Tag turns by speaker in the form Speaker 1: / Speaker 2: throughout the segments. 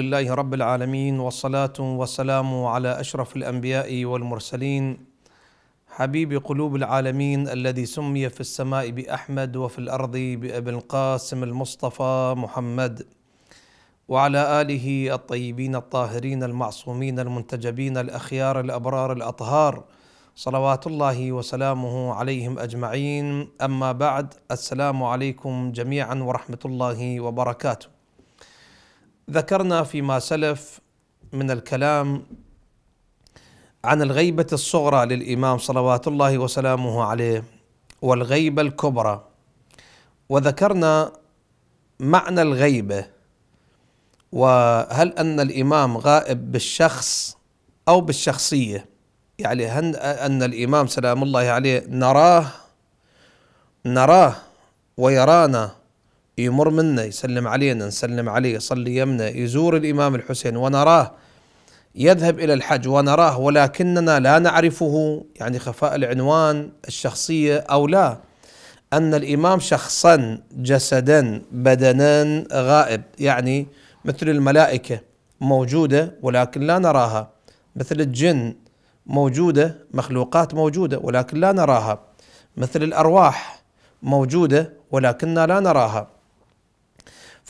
Speaker 1: لله رب العالمين والصلاة والسلام على أشرف الأنبياء والمرسلين حبيب قلوب العالمين الذي سمي في السماء بأحمد وفي الأرض بأبي القاسم المصطفى محمد وعلى آله الطيبين الطاهرين المعصومين المنتجبين الأخيار الأبرار الأطهار صلوات الله وسلامه عليهم أجمعين أما بعد السلام عليكم جميعا ورحمة الله وبركاته ذكرنا فيما سلف من الكلام عن الغيبة الصغرى للإمام صلوات الله وسلامه عليه والغيبة الكبرى وذكرنا معنى الغيبة وهل أن الإمام غائب بالشخص أو بالشخصية يعني هل أن الإمام سلام الله عليه نراه نراه ويرانا يمر منا يسلم علينا نسلم عليه يصلي يمنا يزور الإمام الحسين ونراه يذهب إلى الحج ونراه ولكننا لا نعرفه يعني خفاء العنوان الشخصية أو لا أن الإمام شخصا جسدا بدنا غائب يعني مثل الملائكة موجودة ولكن لا نراها مثل الجن موجودة مخلوقات موجودة ولكن لا نراها مثل الأرواح موجودة ولكننا لا نراها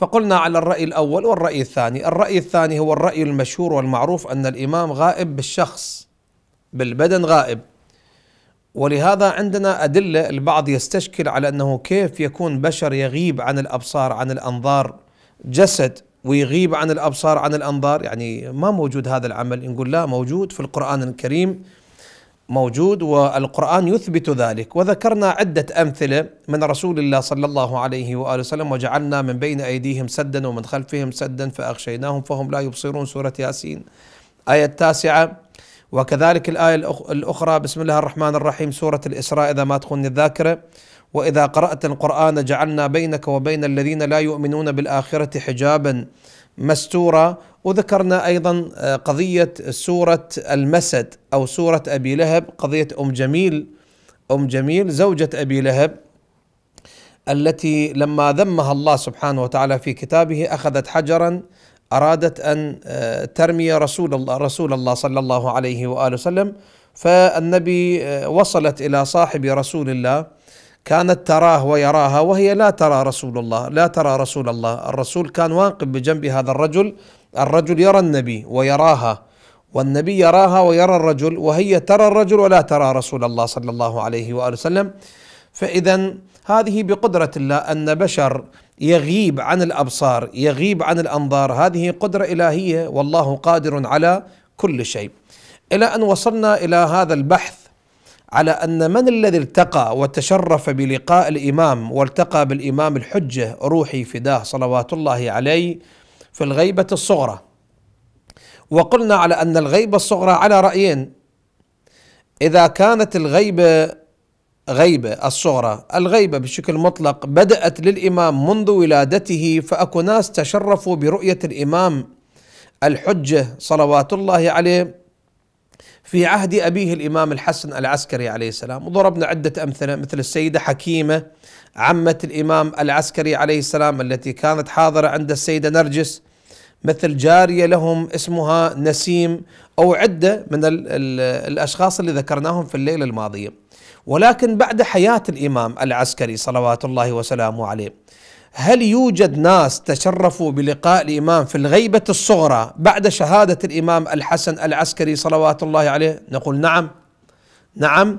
Speaker 1: فقلنا على الرأي الأول والرأي الثاني الرأي الثاني هو الرأي المشهور والمعروف أن الإمام غائب بالشخص بالبدن غائب ولهذا عندنا أدلة البعض يستشكل على أنه كيف يكون بشر يغيب عن الأبصار عن الأنظار جسد ويغيب عن الأبصار عن الأنظار يعني ما موجود هذا العمل نقول لا موجود في القرآن الكريم موجود والقرآن يثبت ذلك وذكرنا عدة أمثلة من رسول الله صلى الله عليه وآله وسلم وجعلنا من بين أيديهم سدا ومن خلفهم سدا فأغشيناهم فهم لا يبصرون سورة ياسين آية التاسعة وكذلك الآية الأخرى بسم الله الرحمن الرحيم سورة الإسراء إذا ما تخن الذاكرة وإذا قرأت القرآن جعلنا بينك وبين الذين لا يؤمنون بالآخرة حجابا مستورة وذكرنا أيضا آه، قضية سورة المسد أو سورة أبي لهب قضية أم جميل أم جميل زوجة أبي لهب التي لما ذمها الله سبحانه وتعالى في كتابه أخذت حجرا أرادت أن آه، ترمي رسول الله رسول الله صلى الله عليه وآله وسلم فالنبي آه، وصلت إلى صاحب رسول الله كانت تراه ويراها وهي لا ترى رسول الله لا ترى رسول الله الرسول كان واقف بجنب هذا الرجل الرجل يرى النبي ويراها والنبي يراها ويرى الرجل وهي ترى الرجل ولا ترى رسول الله صلى الله عليه واله وسلم فاذا هذه بقدره الله ان بشر يغيب عن الابصار يغيب عن الانظار هذه قدره الهيه والله قادر على كل شيء الى ان وصلنا الى هذا البحث على أن من الذي التقى وتشرف بلقاء الإمام والتقى بالإمام الحجة روحي فداه صلوات الله عليه في الغيبة الصغرى وقلنا على أن الغيبة الصغرى على رأيين إذا كانت الغيبة غيبة الصغرى الغيبة بشكل مطلق بدأت للإمام منذ ولادته فأكو ناس تشرفوا برؤية الإمام الحجة صلوات الله عليه في عهد أبيه الإمام الحسن العسكري عليه السلام وضربنا عدة أمثلة مثل السيدة حكيمة عمة الإمام العسكري عليه السلام التي كانت حاضرة عند السيدة نرجس مثل جارية لهم اسمها نسيم أو عدة من الـ الـ الأشخاص اللي ذكرناهم في الليلة الماضية ولكن بعد حياة الإمام العسكري صلوات الله وسلامه عليه هل يوجد ناس تشرفوا بلقاء الامام في الغيبه الصغرى بعد شهاده الامام الحسن العسكري صلوات الله عليه؟ نقول نعم. نعم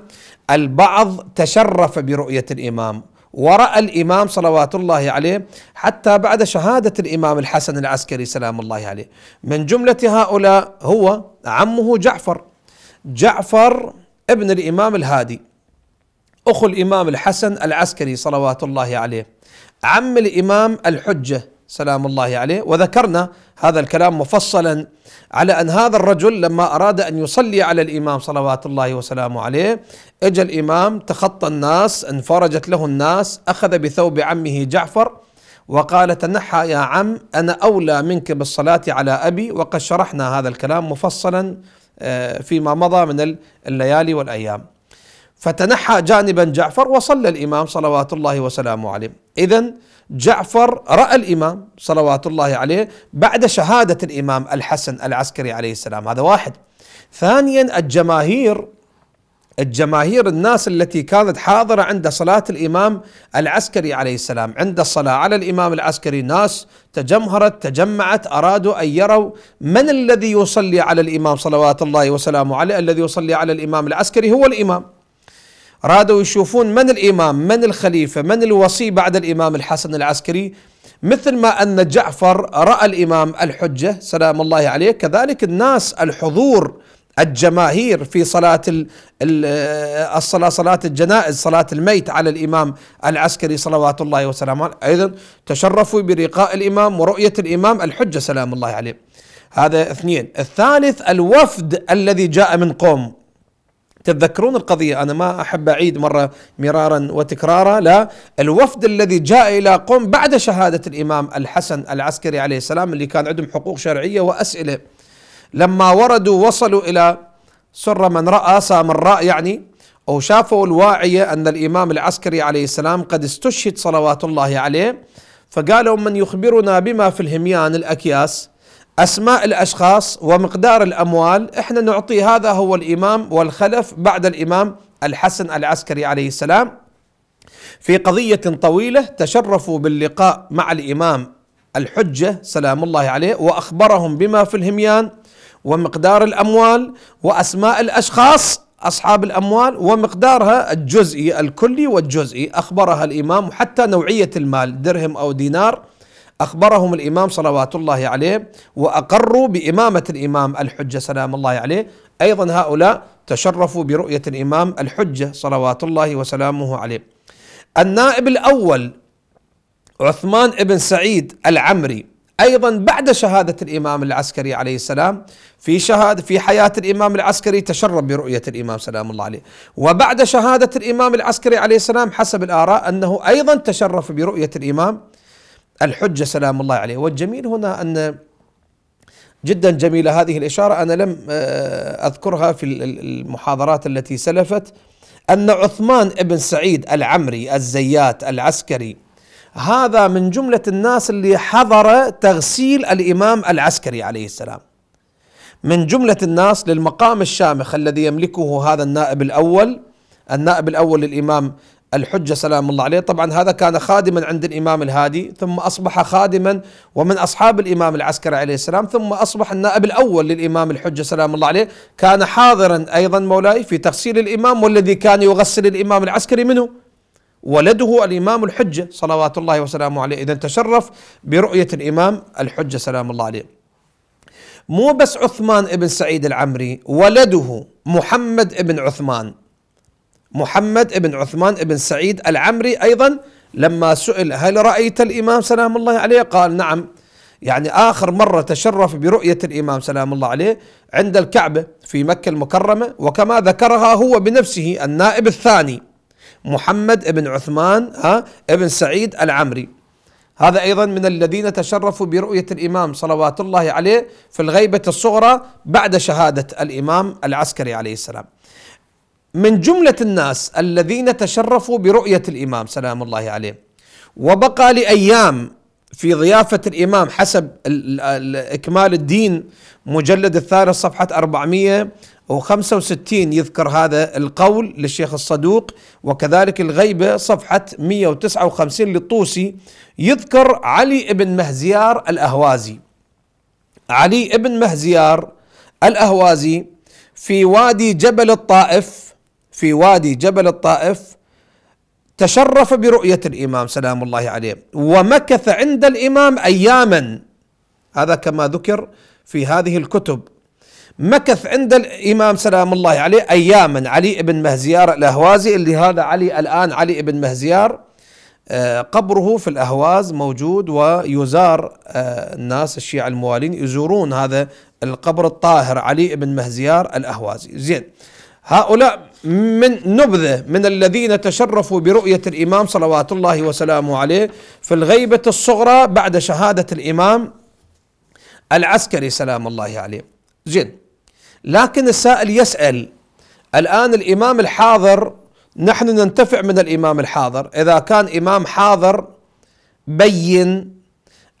Speaker 1: البعض تشرف برؤيه الامام وراى الامام صلوات الله عليه حتى بعد شهاده الامام الحسن العسكري سلام الله عليه. من جمله هؤلاء هو عمه جعفر. جعفر ابن الامام الهادي. اخو الامام الحسن العسكري صلوات الله عليه. عم الإمام الحجة سلام الله عليه وذكرنا هذا الكلام مفصلا على أن هذا الرجل لما أراد أن يصلي على الإمام صلوات الله وسلامه عليه اجى الإمام تخطى الناس انفرجت له الناس أخذ بثوب عمه جعفر وقال تنحى يا عم أنا أولى منك بالصلاة على أبي وقد شرحنا هذا الكلام مفصلا آه، فيما مضى من الليالي والأيام فتنحى جانبا جعفر وصلى الإمام صلوات الله وسلامه عليه إذا جعفر رأى الإمام صلوات الله عليه بعد شهادة الإمام الحسن العسكري عليه السلام هذا واحد ثانيا الجماهير الجماهير الناس التي كانت حاضرة عند صلاة الإمام العسكري عليه السلام عند الصلاة على الإمام العسكري ناس تجمهرت تجمعت أرادوا أن يروا من الذي يصلي على الإمام صلوات الله وسلامه عليه الذي يصلي على الإمام العسكري هو الإمام رادوا يشوفون من الإمام من الخليفة من الوصي بعد الإمام الحسن العسكري مثل ما أن جعفر رأى الإمام الحجة سلام الله عليه كذلك الناس الحضور الجماهير في صلاة آه، الصلاة صلاة الجنائز صلاة الميت على الإمام العسكري صلوات الله وسلامه أيضا تشرفوا بلقاء الإمام ورؤية الإمام الحجة سلام الله عليه هذا اثنين الثالث الوفد الذي جاء من قوم تتذكرون القضية أنا ما أحب أعيد مرة مرارا وتكرارا لا الوفد الذي جاء إلى قم بعد شهادة الإمام الحسن العسكري عليه السلام اللي كان عندهم حقوق شرعية وأسئلة لما وردوا وصلوا إلى سر من رأى سامراء يعني أو شافوا الواعية أن الإمام العسكري عليه السلام قد استشهد صلوات الله عليه فقالوا من يخبرنا بما في الهميان الأكياس أسماء الأشخاص ومقدار الأموال إحنا نعطي هذا هو الإمام والخلف بعد الإمام الحسن العسكري عليه السلام في قضية طويلة تشرفوا باللقاء مع الإمام الحجة سلام الله عليه وأخبرهم بما في الهميان ومقدار الأموال وأسماء الأشخاص أصحاب الأموال ومقدارها الجزئي الكلي والجزئي أخبرها الإمام حتى نوعية المال درهم أو دينار أخبرهم الإمام صلوات الله عليه وأقروا بإمامة الإمام الحجة سلام الله عليه أيضا هؤلاء تشرفوا برؤية الإمام الحجة صلوات الله وسلامه عليه النائب الأول عثمان بن سعيد العمري ايضا بعد شهاده الامام العسكري عليه السلام في شهاده في حياه الامام العسكري تشرب برؤيه الامام سلام الله عليه وبعد شهاده الامام العسكري عليه السلام حسب الاراء انه ايضا تشرف برؤيه الامام الحجة سلام الله عليه والجميل هنا أن جدا جميلة هذه الإشارة أنا لم آه، أذكرها في المحاضرات التي سلفت أن عثمان بن سعيد العمري الزيات العسكري هذا من جملة الناس اللي حضر تغسيل الإمام العسكري عليه السلام من جملة الناس للمقام الشامخ الذي يملكه هذا النائب الأول النائب الأول للإمام الحجة سلام الله عليه طبعا هذا كان خادما عند الإمام الهادي ثم أصبح خادما ومن أصحاب الإمام العسكري عليه السلام ثم أصبح النائب الأول للإمام الحجة سلام الله عليه كان حاضرا أيضا مولاي في تغسيل الإمام والذي كان يغسل الإمام العسكري منه ولده الإمام الحجة صلوات الله وسلامه عليه إذا تشرف برؤية الإمام الحجة سلام الله عليه مو بس عثمان ابن سعيد العمري ولده محمد ابن عثمان محمد بن عثمان بن سعيد العمري أيضا لما سئل هل رأيت الإمام سلام الله عليه قال نعم يعني آخر مرة تشرف برؤية الإمام سلام الله عليه عند الكعبة في مكة المكرمة وكما ذكرها هو بنفسه النائب الثاني محمد بن عثمان ها بن سعيد العمري هذا أيضا من الذين تشرفوا برؤية الإمام صلوات الله عليه في الغيبة الصغرى بعد شهادة الإمام العسكري عليه السلام من جملة الناس الذين تشرفوا برؤية الإمام سلام الله عليه وبقى لأيام في ضيافة الإمام حسب إكمال الدين مجلد الثالث صفحة 465 يذكر هذا القول للشيخ الصدوق وكذلك الغيبة صفحة 159 للطوسي يذكر علي بن مهزيار الأهوازي علي بن مهزيار الأهوازي في وادي جبل الطائف في وادي جبل الطائف تشرف برؤية الإمام سلام الله عليه ومكث عند الإمام أياما هذا كما ذكر في هذه الكتب مكث عند الإمام سلام الله عليه أياما علي بن مهزيار الأهوازي اللي هذا علي الآن علي بن مهزيار آه، قبره في الأهواز موجود ويزار آه، الناس الشيعة الموالين يزورون هذا القبر الطاهر علي بن مهزيار الأهوازي زين هؤلاء من نبذة من الذين تشرفوا برؤية الإمام صلوات الله وسلامه عليه في الغيبة الصغرى بعد شهادة الإمام العسكري سلام الله عليه زين لكن السائل يسأل الآن الإمام الحاضر نحن ننتفع من الإمام الحاضر إذا كان إمام حاضر بين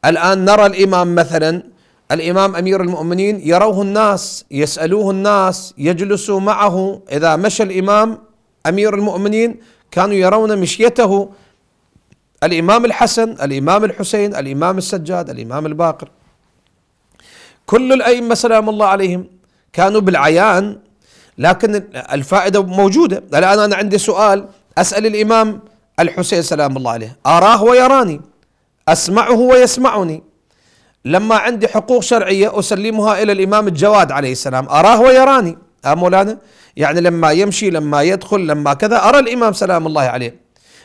Speaker 1: الآن نرى الإمام مثلا الامام امير المؤمنين يروه الناس يسالوه الناس يجلسوا معه اذا مشى الامام امير المؤمنين كانوا يرون مشيته الامام الحسن الامام الحسين الامام السجاد الامام الباقر كل الائمه سلام الله عليهم كانوا بالعيان لكن الفائده موجوده الان انا عندي سؤال اسال الامام الحسين سلام الله عليه اراه ويراني اسمعه ويسمعني لما عندي حقوق شرعية أسلمها إلى الإمام الجواد عليه السلام أراه ويراني ها آه، مولانا يعني لما يمشي لما يدخل لما كذا أرى الإمام سلام الله عليه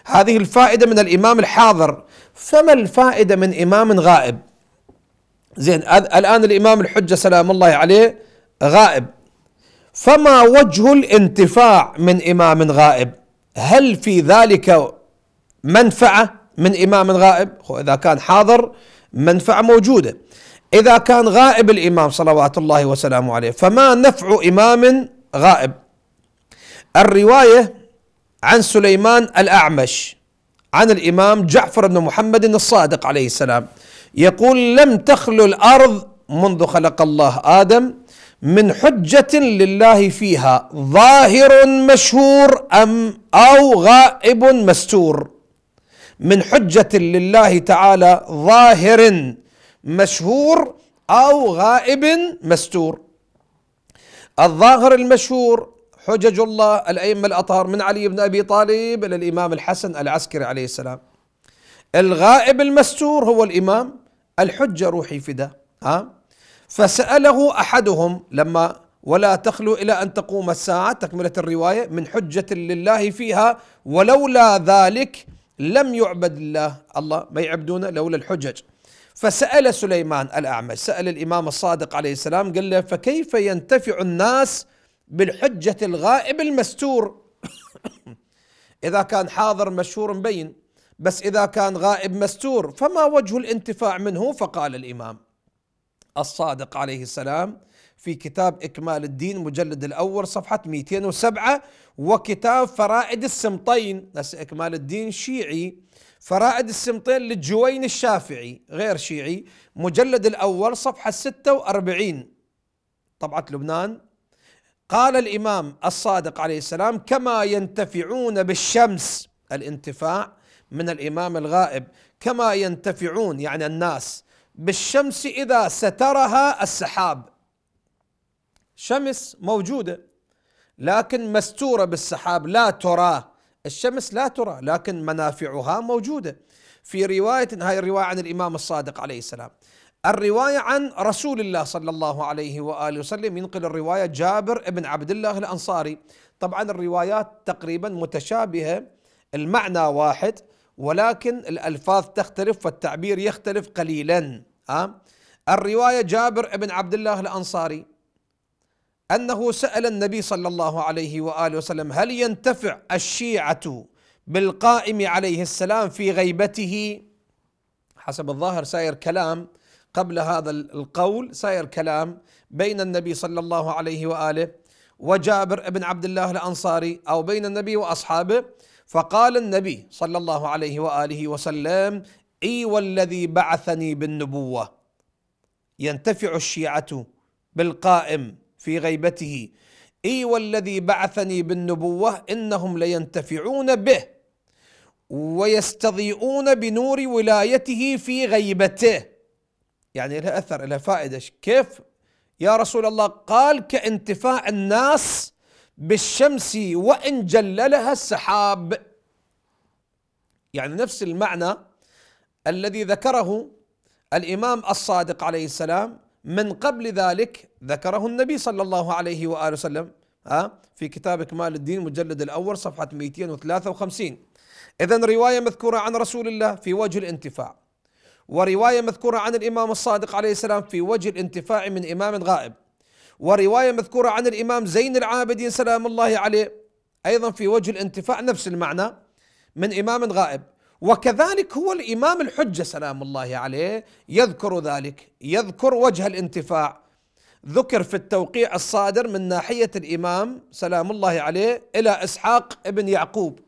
Speaker 1: هذه الفائدة من الإمام الحاضر فما الفائدة من إمام غائب زين الآن الإمام الحجة سلام الله عليه غائب فما وجه الانتفاع من إمام غائب هل في ذلك منفعة من إمام غائب إذا كان حاضر منفعة موجودة إذا كان غائب الإمام صلوات الله وسلامه عليه فما نفع إمام غائب الرواية عن سليمان الأعمش عن الإمام جعفر بن محمد الصادق عليه السلام يقول لم تخلو الأرض منذ خلق الله آدم من حجة لله فيها ظاهر مشهور أم أو غائب مستور من حجة لله تعالى ظاهر مشهور أو غائب مستور الظاهر المشهور حجج الله الأئمة الأطهار من علي بن أبي طالب إلى الإمام الحسن العسكري عليه السلام الغائب المستور هو الإمام الحجة روحي فدا ها فسأله أحدهم لما ولا تخلو إلى أن تقوم الساعة تكملة الرواية من حجة لله فيها ولولا ذلك لم يعبد الله الله ما يعبدون لولا الحجج فسأل سليمان الأعمش سأل الإمام الصادق عليه السلام قال له فكيف ينتفع الناس بالحجة الغائب المستور إذا كان حاضر مشهور مبين بس إذا كان غائب مستور فما وجه الانتفاع منه فقال الإمام الصادق عليه السلام في كتاب إكمال الدين مجلد الأول صفحة 207 وكتاب فرائد السمطين ناس إكمال الدين شيعي فرائد السمطين للجوين الشافعي غير شيعي مجلد الأول صفحة 46 طبعة لبنان قال الإمام الصادق عليه السلام كما ينتفعون بالشمس الانتفاع من الإمام الغائب كما ينتفعون يعني الناس بالشمس إذا سترها السحاب شمس موجوده لكن مستوره بالسحاب لا ترى الشمس لا ترى لكن منافعها موجوده في روايه هاي الروايه عن الامام الصادق عليه السلام الروايه عن رسول الله صلى الله عليه واله وسلم ينقل الروايه جابر بن عبد الله الانصاري طبعا الروايات تقريبا متشابهه المعنى واحد ولكن الالفاظ تختلف والتعبير يختلف قليلا ها آه؟ الروايه جابر بن عبد الله الانصاري أنه سأل النبي صلى الله عليه وآله وسلم هل ينتفع الشيعة بالقائم عليه السلام في غيبته حسب الظاهر ساير كلام قبل هذا القول ساير كلام بين النبي صلى الله عليه وآله وجابر بن عبد الله الأنصاري أو بين النبي وأصحابه فقال النبي صلى الله عليه وآله وسلم إي والذي بعثني بالنبوة ينتفع الشيعة بالقائم في غيبته اي والذي بعثني بالنبوه انهم لينتفعون به ويستضيئون بنور ولايته في غيبته يعني لها اثر لها فائده كيف يا رسول الله قال كانتفاع الناس بالشمس وان جللها السحاب يعني نفس المعنى الذي ذكره الامام الصادق عليه السلام من قبل ذلك ذكره النبي صلى الله عليه وآله وسلم في كتاب إكمال الدين مجلد الأول صفحة 253 إذا رواية مذكورة عن رسول الله في وجه الانتفاع ورواية مذكورة عن الإمام الصادق عليه السلام في وجه الانتفاع من إمام غائب ورواية مذكورة عن الإمام زين العابدين سلام الله عليه أيضا في وجه الانتفاع نفس المعنى من إمام غائب وكذلك هو الإمام الحجة سلام الله عليه يذكر ذلك يذكر وجه الانتفاع ذكر في التوقيع الصادر من ناحية الإمام سلام الله عليه إلى إسحاق ابن يعقوب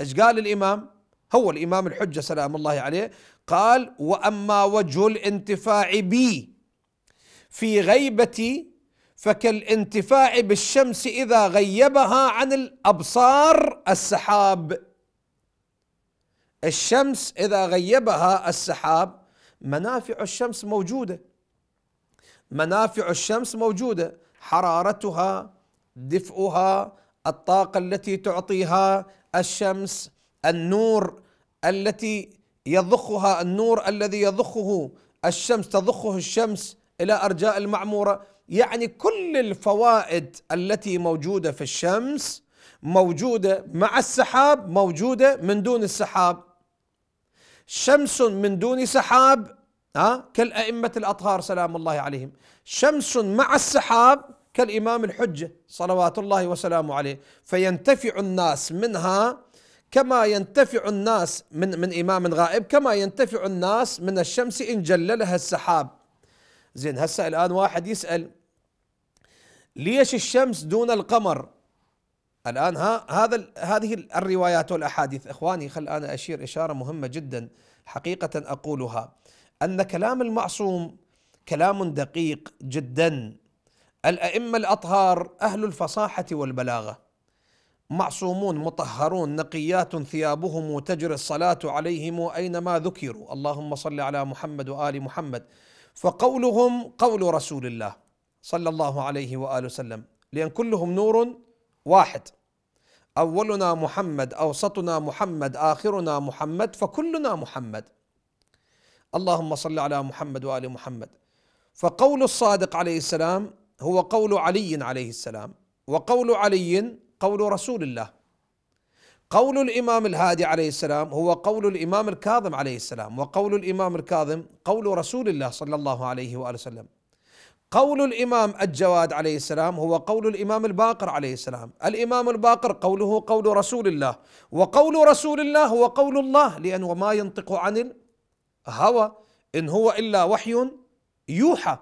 Speaker 1: إيش قال الإمام هو الإمام الحجة سلام الله عليه قال وأما وجه الانتفاع بي في غيبتي فكالانتفاع بالشمس إذا غيبها عن الأبصار السحاب الشمس إذا غيبها السحاب منافع الشمس موجودة منافع الشمس موجودة حرارتها دفئها الطاقة التي تعطيها الشمس النور التي يضخها النور الذي يضخه الشمس تضخه الشمس إلى أرجاء المعمورة يعني كل الفوائد التي موجودة في الشمس موجودة مع السحاب موجودة من دون السحاب شمس من دون سحاب ها كالأئمة الأطهار سلام الله عليهم شمس مع السحاب كالإمام الحجة صلوات الله وسلامه عليه فينتفع الناس منها كما ينتفع الناس من من إمام غائب كما ينتفع الناس من الشمس إن جل لها السحاب زين هسه الآن واحد يسأل ليش الشمس دون القمر الان ها هذا هذه الروايات والاحاديث اخواني خل انا اشير اشاره مهمه جدا حقيقه اقولها ان كلام المعصوم كلام دقيق جدا الائمه الاطهار اهل الفصاحه والبلاغه معصومون مطهرون نقيات ثيابهم تجري الصلاه عليهم اينما ذكروا اللهم صل على محمد وال محمد فقولهم قول رسول الله صلى الله عليه واله وسلم لان كلهم نور واحد اولنا محمد اوسطنا محمد اخرنا محمد فكلنا محمد اللهم صل على محمد وال محمد فقول الصادق عليه السلام هو قول علي عليه السلام وقول علي قول رسول الله قول الامام الهادي عليه السلام هو قول الامام الكاظم عليه السلام وقول الامام الكاظم قول رسول الله صلى الله عليه واله وسلم قول الامام الجواد عليه السلام هو قول الامام الباقر عليه السلام، الامام الباقر قوله قول رسول الله، وقول رسول الله هو قول الله لانه ما ينطق عن الهوى ان هو الا وحي يوحى،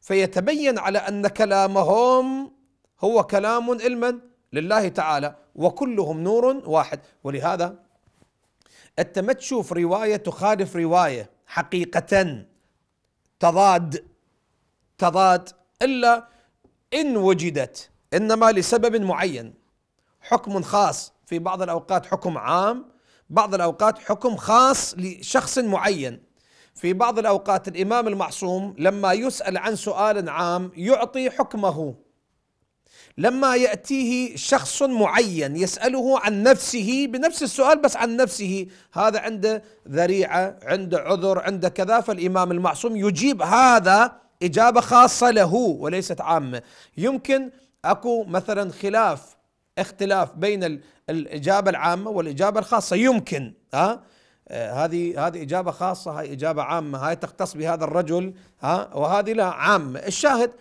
Speaker 1: فيتبين على ان كلامهم هو كلام علما لله تعالى وكلهم نور واحد، ولهذا انت ما تشوف روايه تخالف روايه حقيقه تضاد تضاد إلا إن وجدت إنما لسبب معين حكم خاص في بعض الأوقات حكم عام بعض الأوقات حكم خاص لشخص معين في بعض الأوقات الإمام المعصوم لما يسأل عن سؤال عام يعطي حكمه لما يأتيه شخص معين يسأله عن نفسه بنفس السؤال بس عن نفسه هذا عنده ذريعة عنده عذر عنده كذا فالإمام المعصوم يجيب هذا اجابه خاصه له وليست عامه يمكن اكو مثلا خلاف اختلاف بين الاجابه العامه والاجابه الخاصه يمكن ها آه هذه هذه اجابه خاصه هاي اجابه عامه هاي تختص بهذا الرجل ها وهذه لا عامه الشاهد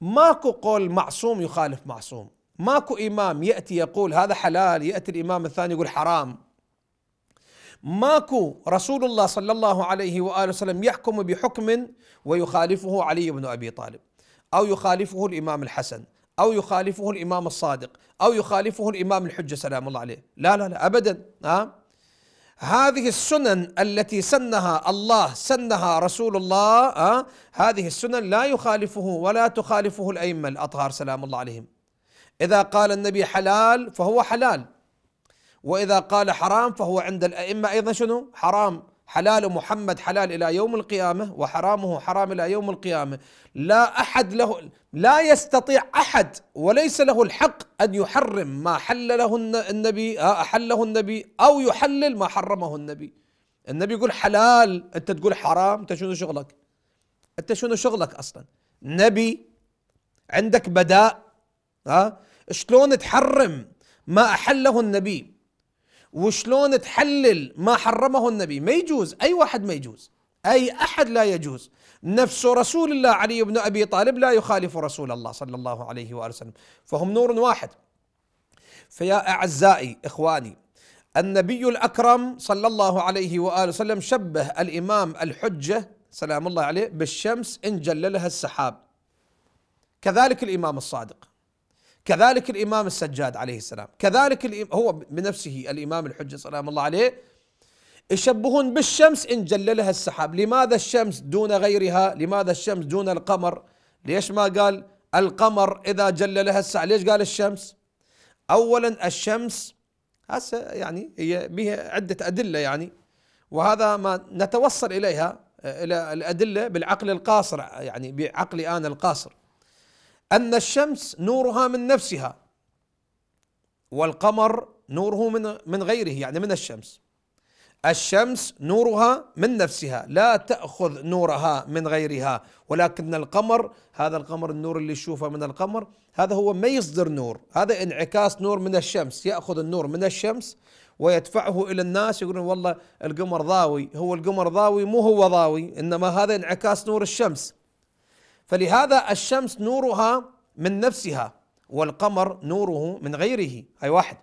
Speaker 1: ماكو قول معصوم يخالف معصوم ماكو امام ياتي يقول هذا حلال ياتي الامام الثاني يقول حرام ماكو رسول الله صلى الله عليه واله وسلم يحكم بحكم ويخالفه علي بن ابي طالب او يخالفه الامام الحسن او يخالفه الامام الصادق او يخالفه الامام الحجه سلام الله عليه لا لا لا ابدا ها هذه السنن التي سنها الله سنها رسول الله ها هذه السنن لا يخالفه ولا تخالفه الائمه الاطهار سلام الله عليهم اذا قال النبي حلال فهو حلال وإذا قال حرام فهو عند الأئمة أيضا شنو حرام حلال محمد حلال إلى يوم القيامة وحرامه حرام إلى يوم القيامة لا أحد له لا يستطيع أحد وليس له الحق أن يحرم ما حل له النبي آه، أحله النبي أو يحلل ما حرمه النبي النبي يقول حلال أنت تقول حرام أنت شنو شغلك أنت شنو شغلك أصلا نبي عندك بداء ها آه، شلون تحرم ما أحله النبي وشلون تحلل ما حرمه النبي ما يجوز أي واحد ما يجوز أي أحد لا يجوز نفس رسول الله علي بن أبي طالب لا يخالف رسول الله صلى الله عليه وآله وسلم فهم نور واحد فيا أعزائي إخواني النبي الأكرم صلى الله عليه وآله وسلم شبه الإمام الحجة سلام الله عليه بالشمس إن جللها السحاب كذلك الإمام الصادق كذلك الإمام السجاد عليه السلام كذلك هو بنفسه الإمام الحجة سلام الله عليه يشبهون بالشمس إن جللها السحاب لماذا الشمس دون غيرها لماذا الشمس دون القمر ليش ما قال القمر إذا جللها السحاب ليش قال الشمس أولا الشمس هسه يعني هي بها عدة أدلة يعني وهذا ما نتوصل إليها إلى الأدلة بالعقل القاصر يعني بعقلي أنا القاصر أن الشمس نورها من نفسها والقمر نوره من من غيره يعني من الشمس الشمس نورها من نفسها لا تأخذ نورها من غيرها ولكن القمر هذا القمر النور اللي يشوفه من القمر هذا هو ما يصدر نور هذا انعكاس نور من الشمس يأخذ النور من الشمس ويدفعه إلى الناس يقولون والله القمر ضاوي هو القمر ضاوي مو هو ضاوي إنما هذا انعكاس نور الشمس فلهذا الشمس نورها من نفسها والقمر نوره من غيره أي واحد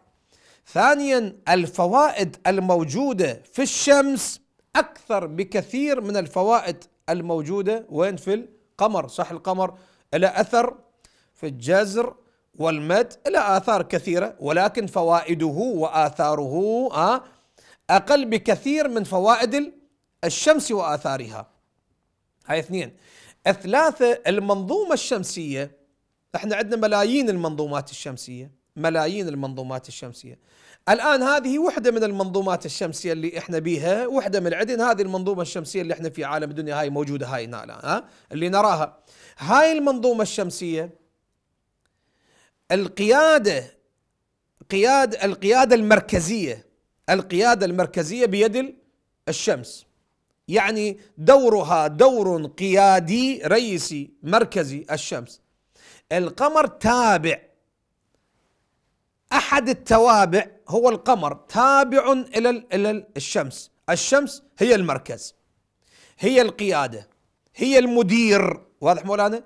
Speaker 1: ثانيا الفوائد الموجودة في الشمس أكثر بكثير من الفوائد الموجودة وين في القمر صح القمر إلى أثر في الجزر والمد إلى آثار كثيرة ولكن فوائده وآثاره آه، أقل بكثير من فوائد الشمس وآثارها هاي اثنين الثلاثة المنظومة الشمسية احنا عندنا ملايين المنظومات الشمسية ملايين المنظومات الشمسية الآن هذه وحدة من المنظومات الشمسية اللي احنا بيها وحدة من عدن هذه المنظومة الشمسية اللي احنا في عالم الدنيا هاي موجودة هاي الآن ها اللي نراها هاي المنظومة الشمسية القيادة قيادة القيادة المركزية القيادة المركزية بيد الشمس يعني دورها دور قيادي رئيسي مركزي الشمس القمر تابع احد التوابع هو القمر تابع الى الى الشمس الشمس هي المركز هي القياده هي المدير واضح مولانا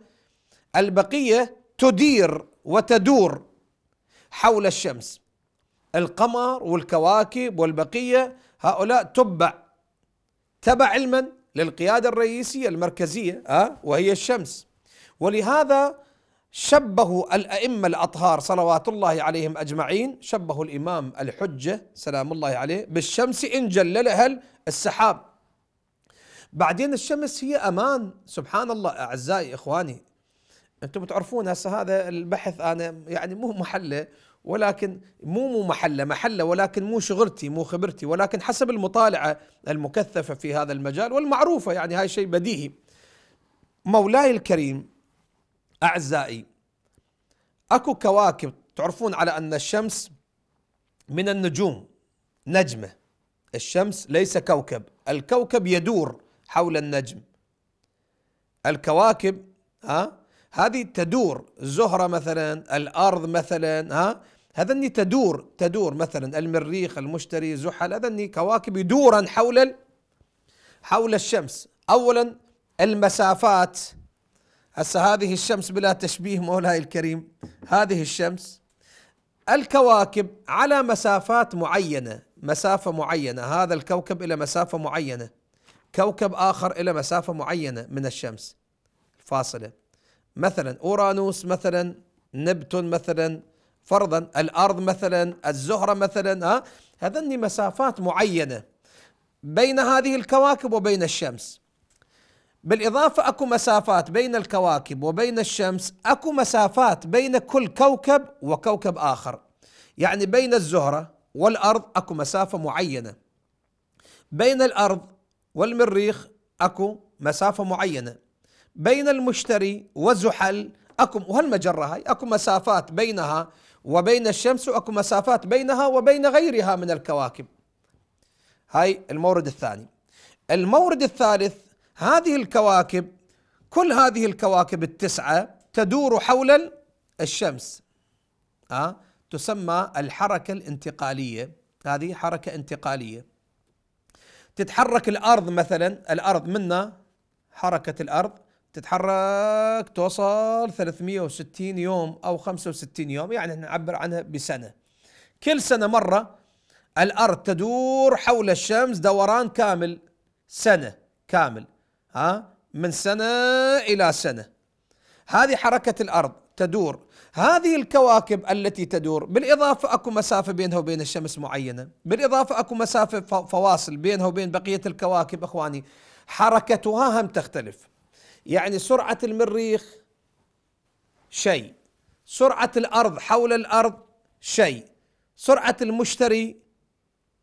Speaker 1: البقيه تدير وتدور حول الشمس القمر والكواكب والبقيه هؤلاء تبع تبع علما للقيادة الرئيسية المركزية أه؟ وهي الشمس ولهذا شبهوا الأئمة الأطهار صلوات الله عليهم أجمعين شبهوا الإمام الحجة سلام الله عليه بالشمس إن جل لها السحاب بعدين الشمس هي أمان سبحان الله أعزائي إخواني أنتم تعرفون هسه هذا البحث أنا يعني مو محله ولكن مو مو محله محله ولكن مو شغلتي مو خبرتي ولكن حسب المطالعه المكثفه في هذا المجال والمعروفه يعني هاي شيء بديهي مولاي الكريم اعزائي اكو كواكب تعرفون على ان الشمس من النجوم نجمه الشمس ليس كوكب الكوكب يدور حول النجم الكواكب ها هذه تدور الزهره مثلا الارض مثلا ها هذني تدور تدور مثلا المريخ المشتري زحل هذني كواكب يدورا حول حول الشمس اولا المسافات هسه هذه الشمس بلا تشبيه مولاي الكريم هذه الشمس الكواكب على مسافات معينه مسافه معينه هذا الكوكب الى مسافه معينه كوكب اخر الى مسافه معينه من الشمس الفاصله مثلا اورانوس مثلا نبتون مثلا فرضا الأرض مثلا الزهرة مثلا ها هذني مسافات معينة بين هذه الكواكب وبين الشمس بالإضافة أكو مسافات بين الكواكب وبين الشمس أكو مسافات بين كل كوكب وكوكب آخر يعني بين الزهرة والأرض أكو مسافة معينة بين الأرض والمريخ أكو مسافة معينة بين المشتري وزحل اكو وهالمجره هاي اكو مسافات بينها وبين الشمس واكو مسافات بينها وبين غيرها من الكواكب هاي المورد الثاني المورد الثالث هذه الكواكب كل هذه الكواكب التسعه تدور حول الشمس أه؟ تسمى الحركه الانتقاليه هذه حركه انتقاليه تتحرك الارض مثلا الارض منا حركه الارض تتحرك توصل 360 يوم او 65 يوم يعني نعبر عنها بسنه كل سنه مره الارض تدور حول الشمس دوران كامل سنه كامل ها من سنه الى سنه هذه حركه الارض تدور هذه الكواكب التي تدور بالإضافة أكو مسافة بينها وبين الشمس معينة بالإضافة أكو مسافة فواصل بينها وبين بقية الكواكب أخواني حركتها هم تختلف يعني سرعة المريخ شيء سرعة الأرض حول الأرض شيء سرعة المشتري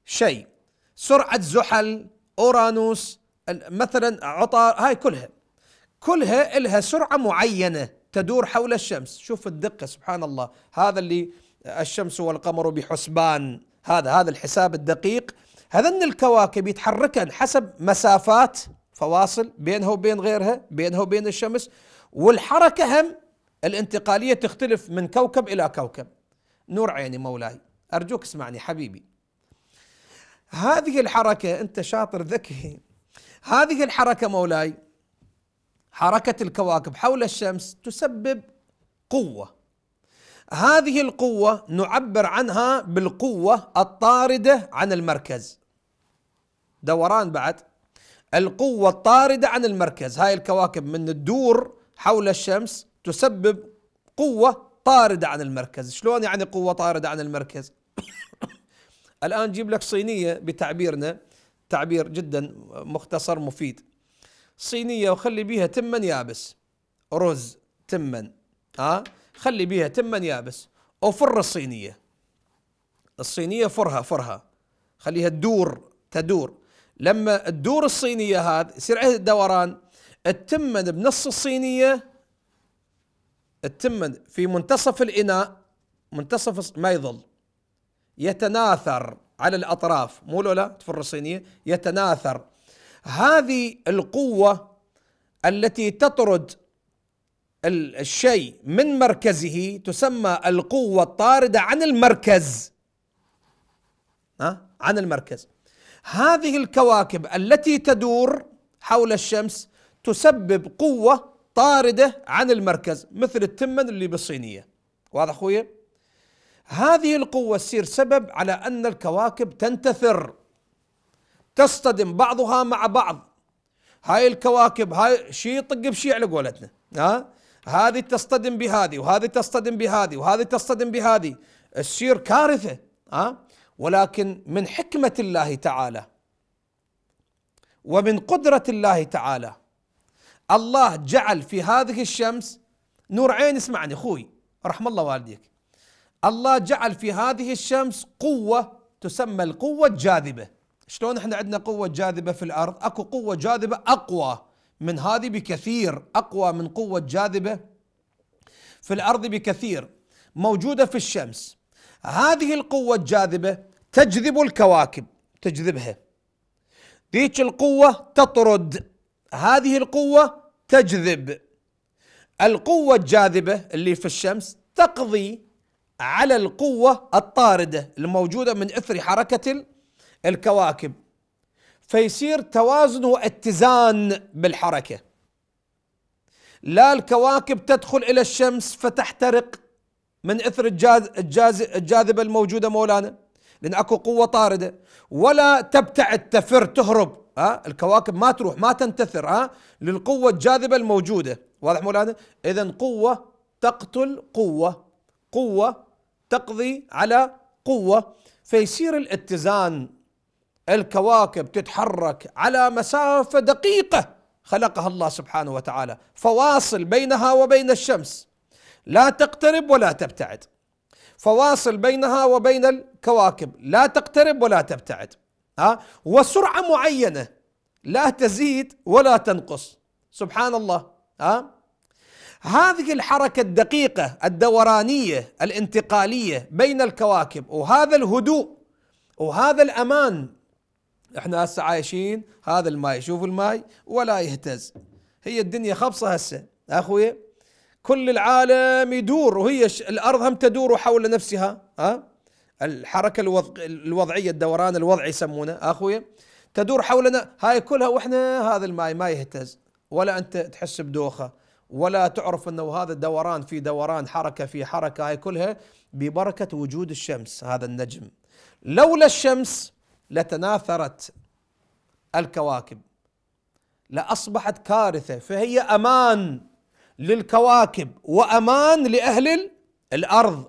Speaker 1: شيء سرعة زحل أورانوس مثلا عطار هاي كلها كلها لها سرعة معينة تدور حول الشمس شوف الدقة سبحان الله هذا اللي الشمس والقمر بحسبان هذا هذا الحساب الدقيق هذن الكواكب يتحركن حسب مسافات فواصل بينها وبين غيرها بينها وبين الشمس والحركة هم الانتقالية تختلف من كوكب إلى كوكب نور عيني مولاي أرجوك اسمعني حبيبي هذه الحركة أنت شاطر ذكي هذه الحركة مولاي حركة الكواكب حول الشمس تسبب قوة هذه القوة نعبر عنها بالقوة الطاردة عن المركز دوران بعد القوة الطاردة عن المركز هاي الكواكب من الدور حول الشمس تسبب قوة طاردة عن المركز شلون يعني قوة طاردة عن المركز الآن جيب لك صينية بتعبيرنا تعبير جدا مختصر مفيد صينية وخلي بيها تمن يابس رز تمن ها خلي بيها تمن يابس وفر الصينية الصينية فرها فرها خليها تدور تدور لما تدور الصينيه هذا يصير عليها الدوران تتمن بنص الصينيه تتمن في منتصف الاناء منتصف ما يظل يتناثر على الاطراف مو لولا تفر الصينيه يتناثر هذه القوه التي تطرد الشيء من مركزه تسمى القوه الطارده عن المركز ها عن المركز هذه الكواكب التي تدور حول الشمس تسبب قوة طاردة عن المركز مثل التمن اللي بالصينية واضح أخويا هذه القوة تصير سبب على أن الكواكب تنتثر تصطدم بعضها مع بعض هاي الكواكب هاي شيء يطق بشيء على قولتنا ها هذه تصطدم بهذه وهذه تصطدم بهذه وهذه تصطدم بهذه تصير كارثة ها ولكن من حكمه الله تعالى ومن قدره الله تعالى الله جعل في هذه الشمس نور عين اسمعني اخوي رحم الله والديك الله جعل في هذه الشمس قوه تسمى القوه الجاذبه شلون احنا عندنا قوه جاذبه في الارض اكو قوه جاذبه اقوى من هذه بكثير اقوى من قوه جاذبه في الارض بكثير موجوده في الشمس هذه القوة الجاذبة تجذب الكواكب تجذبها ذيك القوة تطرد هذه القوة تجذب القوة الجاذبة اللي في الشمس تقضي على القوة الطاردة الموجودة من إثر حركة الكواكب فيصير توازن واتزان بالحركة لا الكواكب تدخل إلى الشمس فتحترق من اثر الجاذ الجاذ الجاذبه الموجوده مولانا لان اكو قوه طارده ولا تبتعد تفر تهرب ها الكواكب ما تروح ما تنتثر ها للقوه الجاذبه الموجوده واضح مولانا اذا قوه تقتل قوه قوه تقضي على قوه فيصير الاتزان الكواكب تتحرك على مسافه دقيقه خلقها الله سبحانه وتعالى فواصل بينها وبين الشمس لا تقترب ولا تبتعد فواصل بينها وبين الكواكب لا تقترب ولا تبتعد ها وسرعة معينة لا تزيد ولا تنقص سبحان الله ها هذه الحركة الدقيقة الدورانية الانتقالية بين الكواكب وهذا الهدوء وهذا الأمان احنا هسه عايشين هذا الماي شوف الماي ولا يهتز هي الدنيا خبصة هسه اخويا كل العالم يدور وهي الارض هم تدور حول نفسها ها الحركه الوضع الوضعيه الدوران الوضعي يسمونه اخويا تدور حولنا هاي كلها واحنا هذا الماي ما يهتز ولا انت تحس بدوخه ولا تعرف انه هذا دوران في دوران حركه في حركه هاي كلها ببركه وجود الشمس هذا النجم لولا الشمس لتناثرت الكواكب لاصبحت كارثه فهي امان للكواكب وامان لاهل الارض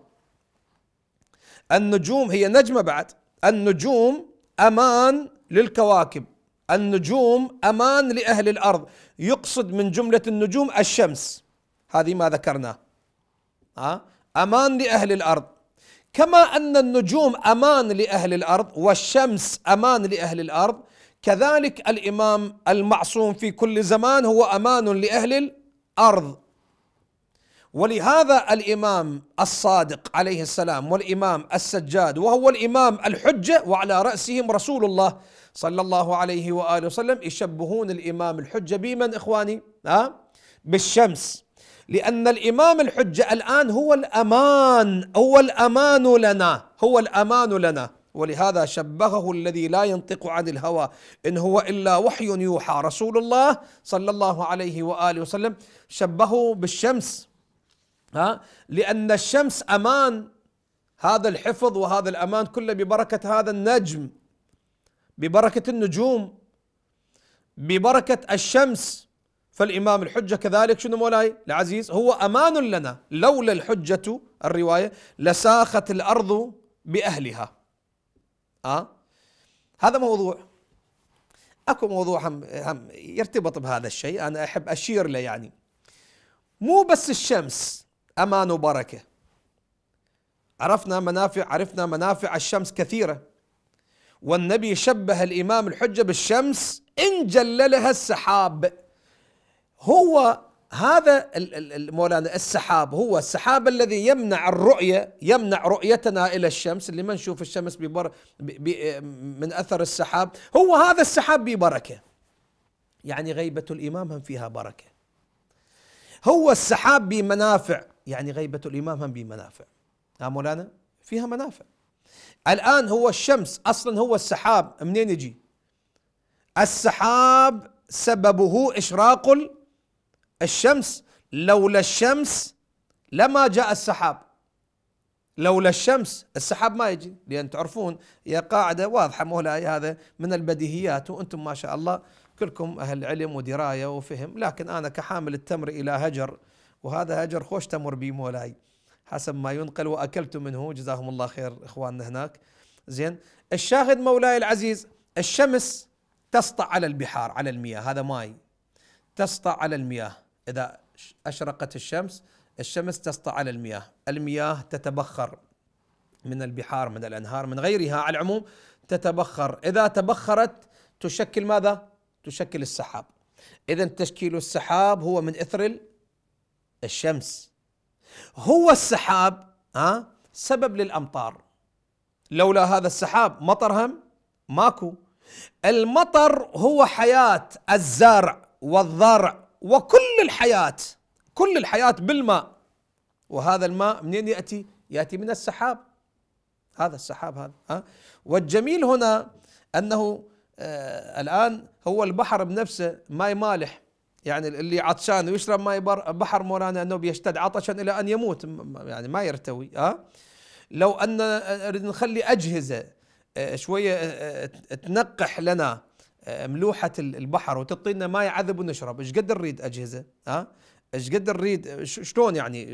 Speaker 1: النجوم هي نجمه بعد النجوم امان للكواكب النجوم امان لاهل الارض يقصد من جمله النجوم الشمس هذه ما ذكرناه ها امان لاهل الارض كما ان النجوم امان لاهل الارض والشمس امان لاهل الارض كذلك الامام المعصوم في كل زمان هو امان لاهل أرض ولهذا الإمام الصادق عليه السلام والإمام السجاد وهو الإمام الحجة وعلى رأسهم رسول الله صلى الله عليه وآله وسلم يشبهون الإمام الحجة بمن إخواني ها بالشمس لأن الإمام الحجة الآن هو الأمان هو الأمان لنا هو الأمان لنا ولهذا شبهه الذي لا ينطق عن الهوى إن هو إلا وحي يوحى رسول الله صلى الله عليه وآله وسلم شبهه بالشمس ها لأن الشمس أمان هذا الحفظ وهذا الأمان كله ببركة هذا النجم ببركة النجوم ببركة الشمس فالإمام الحجة كذلك شنو مولاي العزيز هو أمان لنا لولا الحجة الرواية لساخت الأرض بأهلها اه هذا موضوع اكو موضوع هم, هم يرتبط بهذا الشيء انا احب اشير له يعني مو بس الشمس امان وبركه عرفنا منافع عرفنا منافع الشمس كثيره والنبي شبه الامام الحجه بالشمس ان جللها السحاب هو هذا مولانا السحاب هو السحاب الذي يمنع الرؤية يمنع رؤيتنا إلى الشمس اللي ما نشوف الشمس ببر من أثر السحاب هو هذا السحاب ببركة يعني غيبة الإمام هم فيها بركة هو السحاب بمنافع يعني غيبة الإمام هم بمنافع ها مولانا فيها منافع الآن هو الشمس أصلا هو السحاب منين يجي السحاب سببه إشراق الشمس لولا الشمس لما جاء السحاب لولا الشمس السحاب ما يجي لأن تعرفون يا قاعدة واضحة مولاي هذا من البديهيات وأنتم ما شاء الله كلكم أهل علم ودراية وفهم لكن أنا كحامل التمر إلى هجر وهذا هجر خوش تمر بي مولاي حسب ما ينقل وأكلت منه جزاهم الله خير إخواننا هناك زين الشاهد مولاي العزيز الشمس تسطع على البحار على المياه هذا ماي تسطع على المياه إذا أشرقت الشمس الشمس تسطع على المياه المياه تتبخر من البحار من الأنهار من غيرها على العموم تتبخر إذا تبخرت تشكل ماذا؟ تشكل السحاب إذا تشكيل السحاب هو من إثر الشمس هو السحاب ها سبب للأمطار لولا هذا السحاب مطر هم ماكو المطر هو حياة الزرع والضرع وكل الحياة كل الحياة بالماء وهذا الماء منين يأتي؟ يأتي من السحاب هذا السحاب هذا ها والجميل هنا أنه آه الآن هو البحر بنفسه ماء مالح يعني اللي عطشان ويشرب ماء بحر مولانا أنه بيشتد عطشا إلى أن يموت يعني ما يرتوي ها لو أن آه، نخلي أجهزة آه، شوية آه، تنقح لنا ملوحه البحر وتعطينا ماء عذب ونشرب ايش قد نريد اجهزه ها ايش قد نريد شلون يعني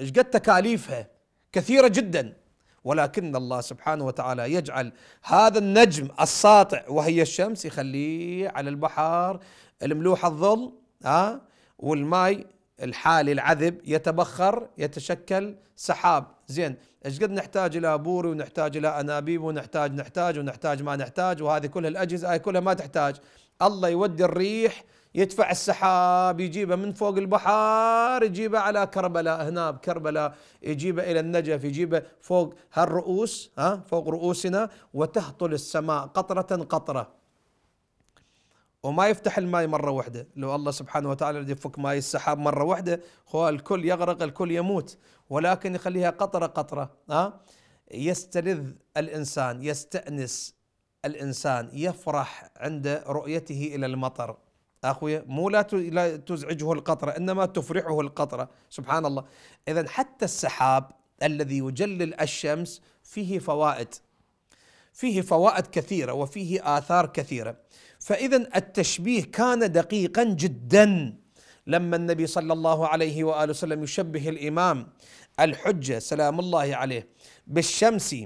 Speaker 1: ايش قد تكاليفها كثيره جدا ولكن الله سبحانه وتعالى يجعل هذا النجم الساطع وهي الشمس يخليه على البحر الملوحه الظل ها والماي الحالي العذب يتبخر يتشكل سحاب زين ايش قد نحتاج الى بوري ونحتاج الى انابيب ونحتاج نحتاج ونحتاج ما نحتاج وهذه كلها الاجهزه هاي كلها ما تحتاج الله يودي الريح يدفع السحاب يجيبه من فوق البحار يجيبه على كربلاء هنا بكربلاء يجيبه الى النجف يجيبه فوق هالرؤوس ها فوق رؤوسنا وتهطل السماء قطره قطره وما يفتح الماي مره واحده لو الله سبحانه وتعالى يريد يفك ماي السحاب مره واحده هو الكل يغرق الكل يموت ولكن يخليها قطره قطره ها يستلذ الانسان يستانس الانسان يفرح عند رؤيته الى المطر اخويا مو لا تزعجه القطره انما تفرحه القطره سبحان الله اذا حتى السحاب الذي يجلل الشمس فيه فوائد فيه فوائد كثيره وفيه اثار كثيره فاذا التشبيه كان دقيقا جدا لما النبي صلى الله عليه واله وسلم يشبه الامام الحجه سلام الله عليه بالشمس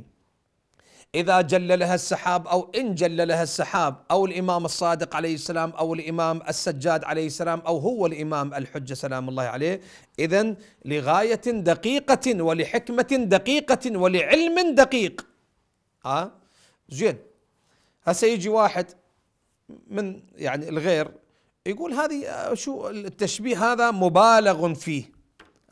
Speaker 1: إذا جل لها السحاب أو إن جل لها السحاب أو الإمام الصادق عليه السلام أو الإمام السجاد عليه السلام أو هو الإمام الحجة سلام الله عليه إذا لغاية دقيقة ولحكمة دقيقة ولعلم دقيق آه زين هسه يجي واحد من يعني الغير يقول هذه شو التشبيه هذا مبالغ فيه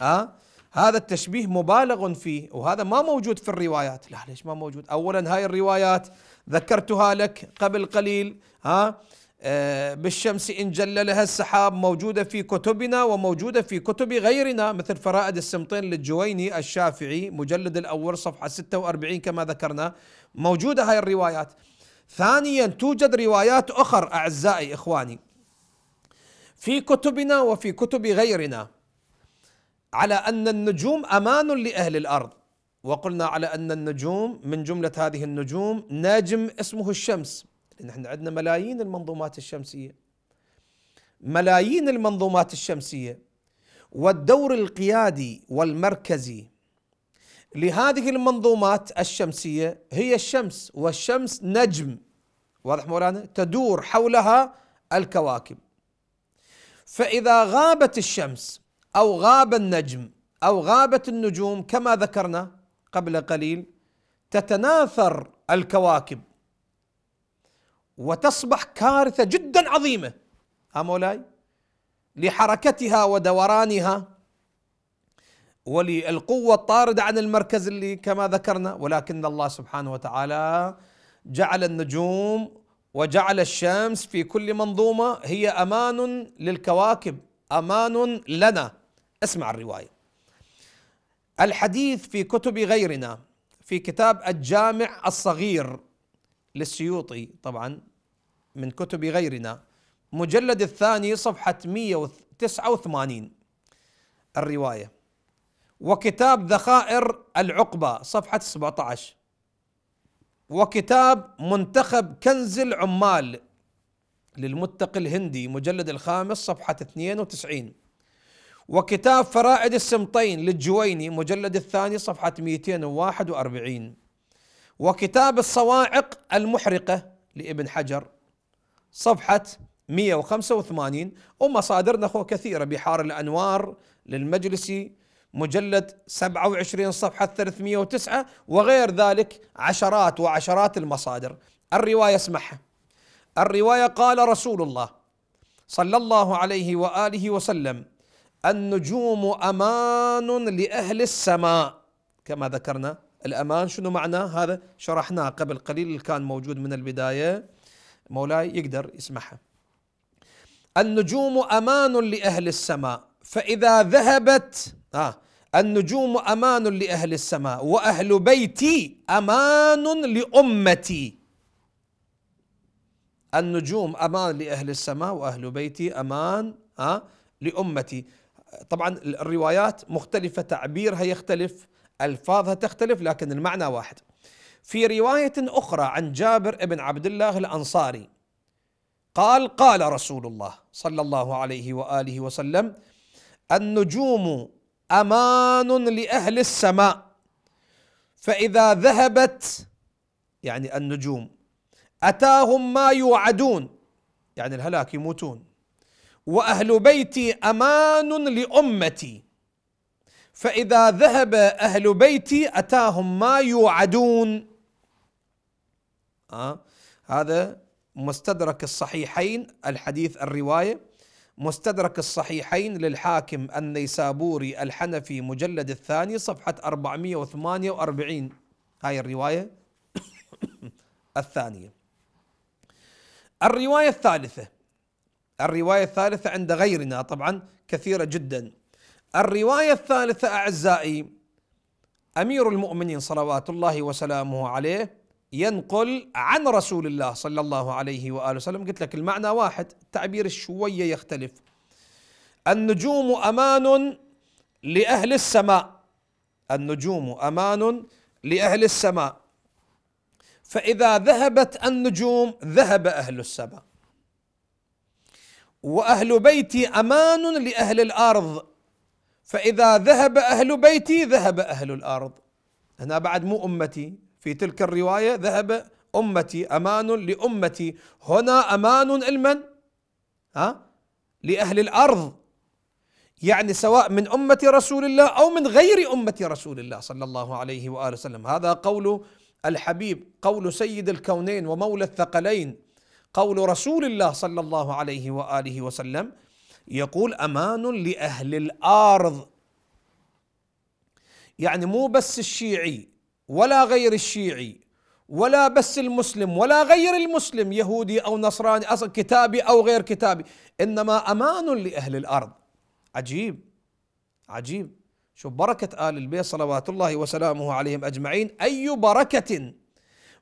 Speaker 1: أه؟ هذا التشبيه مبالغ فيه وهذا ما موجود في الروايات لا ليش ما موجود أولا هاي الروايات ذكرتها لك قبل قليل ها آه، بالشمس إن جل لها السحاب موجودة في كتبنا وموجودة في كتب غيرنا مثل فرائد السمطين للجويني الشافعي مجلد الأول صفحة 46 كما ذكرنا موجودة هاي الروايات ثانيا توجد روايات أخر أعزائي إخواني في كتبنا وفي كتب غيرنا على أن النجوم أمان لأهل الأرض وقلنا على أن النجوم من جملة هذه النجوم نجم اسمه الشمس لأن احنا عندنا ملايين المنظومات الشمسية ملايين المنظومات الشمسية والدور القيادي والمركزي لهذه المنظومات الشمسية هي الشمس والشمس نجم واضح مولانا تدور حولها الكواكب فإذا غابت الشمس أو غاب النجم أو غابت النجوم كما ذكرنا قبل قليل تتناثر الكواكب وتصبح كارثه جدا عظيمه ها مولاي لحركتها ودورانها وللقوه الطارده عن المركز اللي كما ذكرنا ولكن الله سبحانه وتعالى جعل النجوم وجعل الشمس في كل منظومه هي امان للكواكب امان لنا اسمع الروايه الحديث في كتب غيرنا في كتاب الجامع الصغير للسيوطي طبعا من كتب غيرنا مجلد الثاني صفحة 189 الرواية وكتاب ذخائر العقبة صفحة 17 وكتاب منتخب كنز العمال للمتقي الهندي مجلد الخامس صفحة 92 وكتاب فرائد السمطين للجويني مجلد الثاني صفحة 241 وكتاب الصواعق المحرقة لابن حجر صفحة 185 ومصادرنا أخوة كثيرة بحار الأنوار للمجلسي مجلد 27 صفحة 309 وغير ذلك عشرات وعشرات المصادر الرواية اسمعها الرواية قال رسول الله صلى الله عليه وآله وسلم النجوم أمان لأهل السماء كما ذكرنا الأمان شنو معناه هذا شرحناه قبل قليل كان موجود من البداية مولاي يقدر يسمعها النجوم أمان لأهل السماء فإذا ذهبت آه النجوم أمان لأهل السماء وأهل بيتي أمان لأمتي النجوم أمان لأهل السماء وأهل بيتي أمان آه لأمتي طبعا الروايات مختلفة تعبيرها يختلف ألفاظها تختلف لكن المعنى واحد في رواية أخرى عن جابر بن عبد الله الأنصاري قال قال رسول الله صلى الله عليه وآله وسلم النجوم أمان لأهل السماء فإذا ذهبت يعني النجوم أتاهم ما يوعدون يعني الهلاك يموتون وأهل بيتي أمان لأمتي فإذا ذهب أهل بيتي أتاهم ما يوعدون آه هذا مستدرك الصحيحين الحديث الرواية مستدرك الصحيحين للحاكم النيسابوري الحنفي مجلد الثاني صفحة 448 هاي الرواية الثانية الرواية الثالثة الرواية الثالثة عند غيرنا طبعا كثيرة جدا الرواية الثالثة أعزائي أمير المؤمنين صلوات الله وسلامه عليه ينقل عن رسول الله صلى الله عليه وآله وسلم قلت لك المعنى واحد التعبير شوية يختلف النجوم أمان لأهل السماء النجوم أمان لأهل السماء فإذا ذهبت النجوم ذهب أهل السماء وأهل بيتي أمان لأهل الأرض فإذا ذهب أهل بيتي ذهب أهل الأرض هنا بعد مو أمتي في تلك الرواية ذهب أمتي أمان لأمتي هنا أمان لمن؟ ها؟ لأهل الأرض يعني سواء من أمة رسول الله أو من غير أمة رسول الله صلى الله عليه وآله وسلم هذا قول الحبيب قول سيد الكونين ومولى الثقلين قول رسول الله صلى الله عليه وآله وسلم يقول أمان لأهل الأرض يعني مو بس الشيعي ولا غير الشيعي ولا بس المسلم ولا غير المسلم يهودي او نصراني اصلا كتابي او غير كتابي انما امان لاهل الارض عجيب عجيب شوف بركه ال البيت صلوات الله وسلامه عليهم اجمعين اي بركه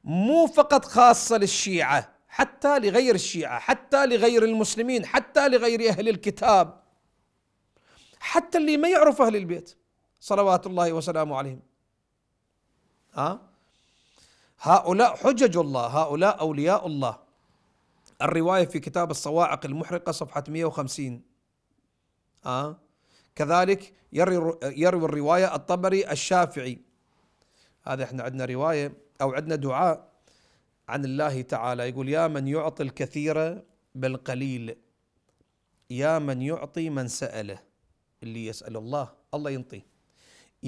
Speaker 1: مو فقط خاصه للشيعه حتى لغير الشيعه حتى لغير المسلمين حتى لغير اهل الكتاب حتى اللي ما يعرف اهل البيت صلوات الله وسلامه عليهم ها آه. هؤلاء حجج الله هؤلاء أولياء الله الرواية في كتاب الصواعق المحرقة صفحة 150 ها آه. كذلك يروي الرواية الطبري الشافعي هذا احنا عندنا رواية أو عندنا دعاء عن الله تعالى يقول يا من يعطي الكثير بالقليل يا من يعطي من سأله اللي يسأل الله الله ينطيه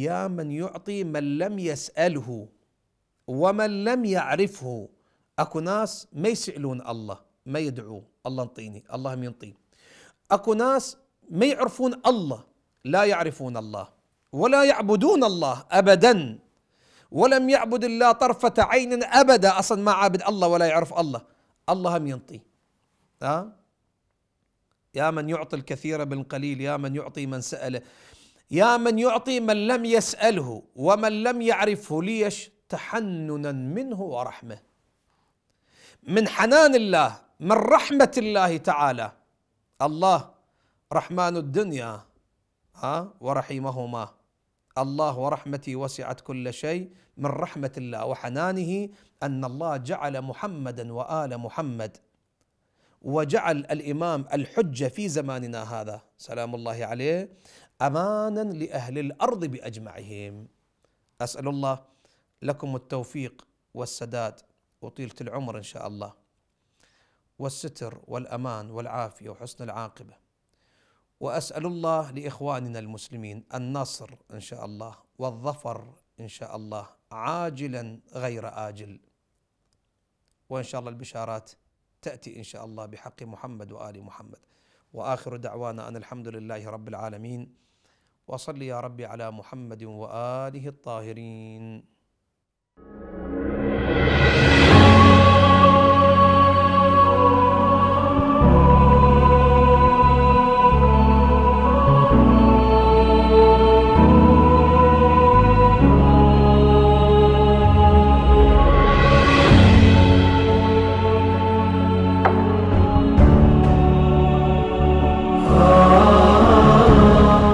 Speaker 1: يا من يعطي من لم يسأله ومن لم يعرفه اكو ناس ما يسألون الله ما يدعوه الله انطيني الله ينطي اكو ناس ما يعرفون الله لا يعرفون الله ولا يعبدون الله ابدا ولم يعبد الله طرفة عين ابدا اصلا ما عابد الله ولا يعرف الله الله هم ينطي ها يا من يعطي الكثير بالقليل يا من يعطي من سأله يا من يعطي من لم يسأله ومن لم يعرفه ليش تحننا منه ورحمة من حنان الله من رحمة الله تعالى الله رحمن الدنيا ها ورحمهما الله ورحمتي وسعت كل شيء من رحمة الله وحنانه أن الله جعل محمدا وآل محمد وجعل الإمام الحجة في زماننا هذا سلام الله عليه امانا لاهل الارض باجمعهم اسال الله لكم التوفيق والسداد وطيله العمر ان شاء الله والستر والامان والعافيه وحسن العاقبه واسال الله لاخواننا المسلمين النصر ان شاء الله والظفر ان شاء الله عاجلا غير اجل وان شاء الله البشارات تاتي ان شاء الله بحق محمد وال محمد واخر دعوانا ان الحمد لله رب العالمين وصل يا رب على محمد واله الطاهرين